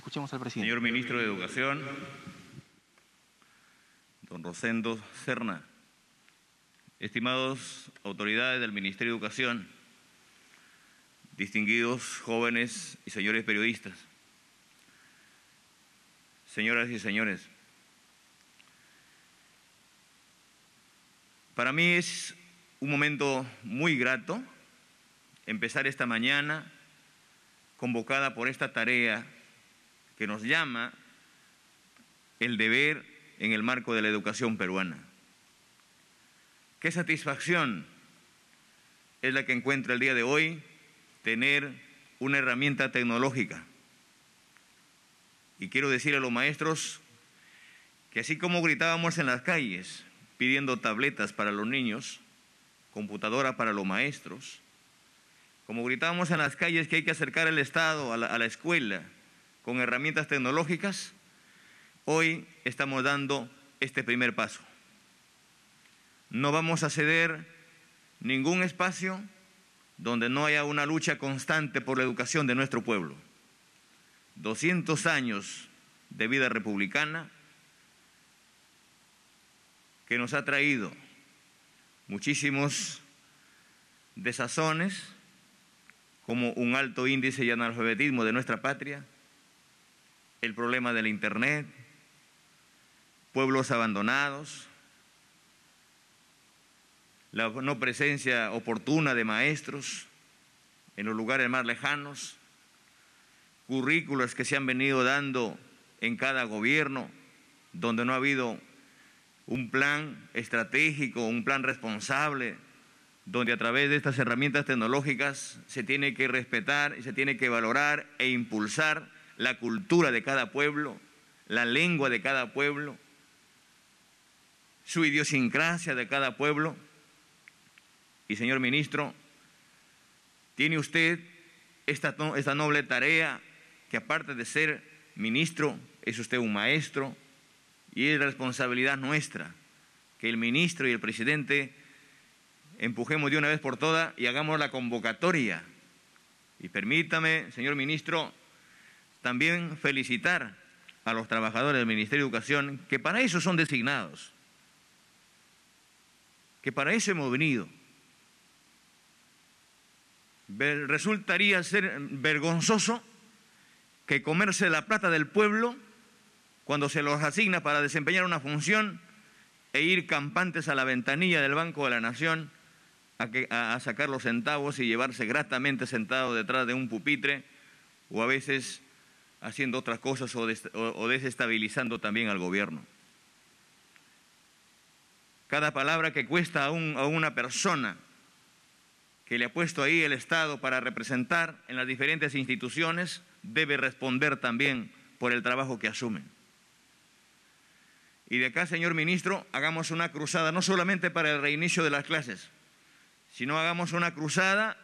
Escuchemos al presidente. Señor ministro de Educación, don Rosendo Cerna, estimados autoridades del Ministerio de Educación, distinguidos jóvenes y señores periodistas, señoras y señores, para mí es un momento muy grato empezar esta mañana convocada por esta tarea que nos llama el deber en el marco de la educación peruana. Qué satisfacción es la que encuentra el día de hoy tener una herramienta tecnológica. Y quiero decir a los maestros que así como gritábamos en las calles pidiendo tabletas para los niños, computadora para los maestros, como gritábamos en las calles que hay que acercar el Estado a la escuela, con herramientas tecnológicas, hoy estamos dando este primer paso. No vamos a ceder ningún espacio donde no haya una lucha constante por la educación de nuestro pueblo. 200 años de vida republicana que nos ha traído muchísimos desazones, como un alto índice de analfabetismo de nuestra patria, el problema del Internet, pueblos abandonados, la no presencia oportuna de maestros en los lugares más lejanos, currículos que se han venido dando en cada gobierno, donde no ha habido un plan estratégico, un plan responsable, donde a través de estas herramientas tecnológicas se tiene que respetar, y se tiene que valorar e impulsar la cultura de cada pueblo, la lengua de cada pueblo, su idiosincrasia de cada pueblo. Y señor ministro, tiene usted esta, esta noble tarea que aparte de ser ministro, es usted un maestro y es responsabilidad nuestra que el ministro y el presidente empujemos de una vez por todas y hagamos la convocatoria. Y permítame, señor ministro, también felicitar a los trabajadores del Ministerio de Educación, que para eso son designados, que para eso hemos venido. Resultaría ser vergonzoso que comerse la plata del pueblo cuando se los asigna para desempeñar una función e ir campantes a la ventanilla del Banco de la Nación a, sacar los centavos y llevarse gratamente sentado detrás de un pupitre o a veces haciendo otras cosas o, desestabilizando también al gobierno. Cada palabra que cuesta a, a una persona que le ha puesto ahí el Estado para representar en las diferentes instituciones debe responder también por el trabajo que asume. Y de acá, señor ministro, hagamos una cruzada no solamente para el reinicio de las clases, sino hagamos una cruzada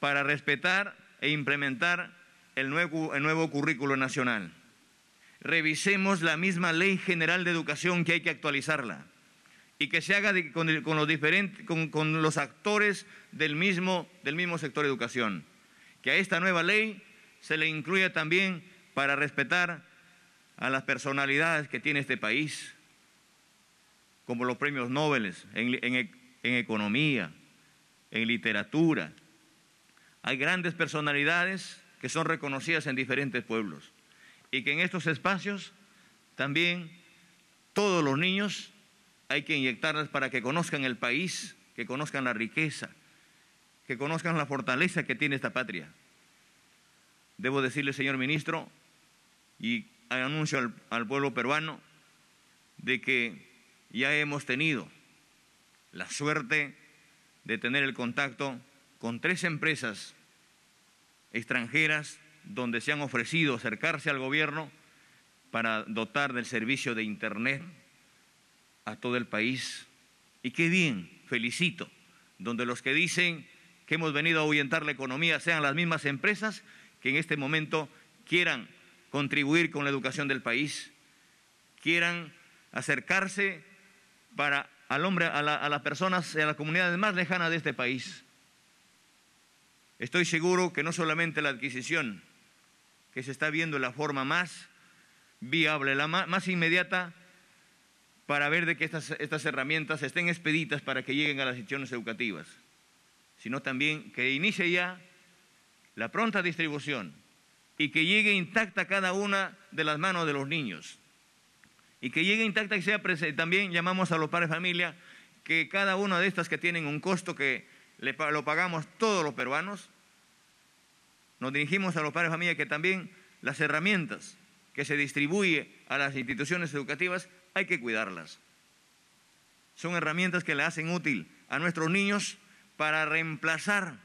para respetar e implementar el nuevo, el nuevo currículo nacional. Revisemos la misma Ley General de Educación que hay que actualizarla y que se haga con, los diferentes, con, con, los actores del mismo, del mismo sector educación. Que a esta nueva ley se le incluya también para respetar a las personalidades que tiene este país, como los premios Nobel en, en economía, en literatura. Hay grandes personalidades que son reconocidas en diferentes pueblos y que en estos espacios también todos los niños hay que inyectarlas para que conozcan el país, que conozcan la riqueza, que conozcan la fortaleza que tiene esta patria. Debo decirle, señor ministro, y anuncio al, al pueblo peruano, de que ya hemos tenido la suerte de tener el contacto con tres empresas extranjeras donde se han ofrecido acercarse al gobierno para dotar del servicio de Internet a todo el país. Y qué bien, felicito, donde los que dicen que hemos venido a ahuyentar la economía sean las mismas empresas que en este momento quieran contribuir con la educación del país, quieran acercarse para al hombre, a, las personas, a las comunidades más lejanas de este país. Estoy seguro que no solamente la adquisición, que se está viendo la forma más viable, la más inmediata, para ver de que estas, herramientas estén expeditas para que lleguen a las instituciones educativas, sino también que inicie ya la pronta distribución y que llegue intacta cada una de las manos de los niños. Y que llegue intacta y sea presente. También llamamos a los padres de familia que cada una de estas que tienen un costo que lo pagamos todos los peruanos, nos dirigimos a los padres de familia que también las herramientas que se distribuye a las instituciones educativas hay que cuidarlas. Son herramientas que le hacen útil a nuestros niños para reemplazar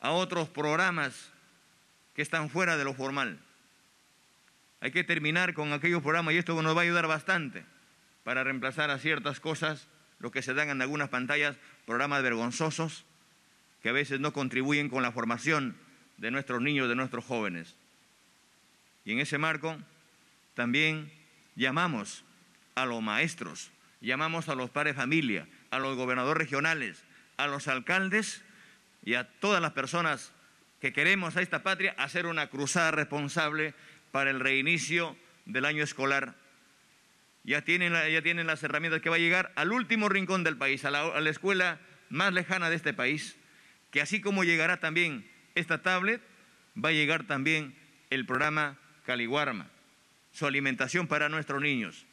a otros programas que están fuera de lo formal. Hay que terminar con aquellos programas y esto nos va a ayudar bastante para reemplazar a ciertas cosas, lo que se dan en algunas pantallas, programas vergonzosos, que a veces no contribuyen con la formación de nuestros niños, de nuestros jóvenes. Y en ese marco también llamamos a los maestros, llamamos a los padres de familia, a los gobernadores regionales, a los alcaldes y a todas las personas que queremos a esta patria hacer una cruzada responsable para el reinicio del año escolar. Ya tienen, las herramientas que va a llegar al último rincón del país, a la escuela más lejana de este país que así como llegará también esta tablet, va a llegar también el programa Caliguarma, su alimentación para nuestros niños.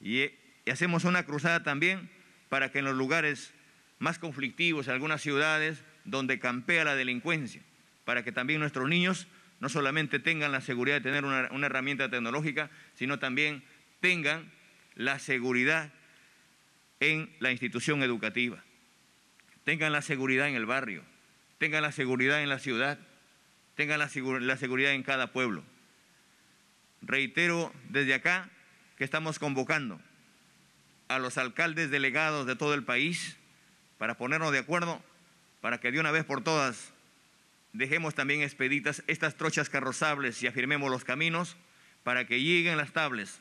Y, eh, hacemos una cruzada también para que en los lugares más conflictivos, en algunas ciudades donde campea la delincuencia, para que también nuestros niños no solamente tengan la seguridad de tener una, herramienta tecnológica, sino también tengan la seguridad en la institución educativa tengan la seguridad en el barrio, tengan la seguridad en la ciudad, tengan la, seguridad en cada pueblo. Reitero desde acá que estamos convocando a los alcaldes delegados de todo el país para ponernos de acuerdo para que de una vez por todas dejemos también expeditas estas trochas carrozables y afirmemos los caminos para que lleguen las tablas,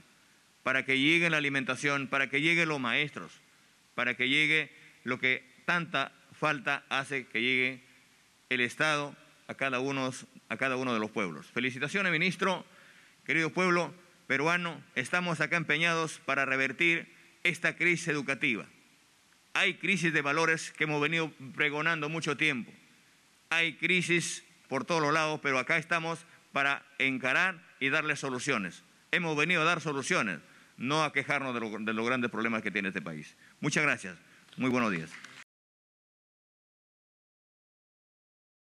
para que llegue la alimentación, para que lleguen los maestros, para que llegue lo que tanta falta hace que llegue el Estado a cada, uno, de los pueblos. Felicitaciones, ministro, querido pueblo peruano, estamos acá empeñados para revertir esta crisis educativa. Hay crisis de valores que hemos venido pregonando mucho tiempo. Hay crisis por todos los lados, pero acá estamos para encarar y darle soluciones. Hemos venido a dar soluciones, no a quejarnos de los grandes problemas que tiene este país. Muchas gracias. Muy buenos días.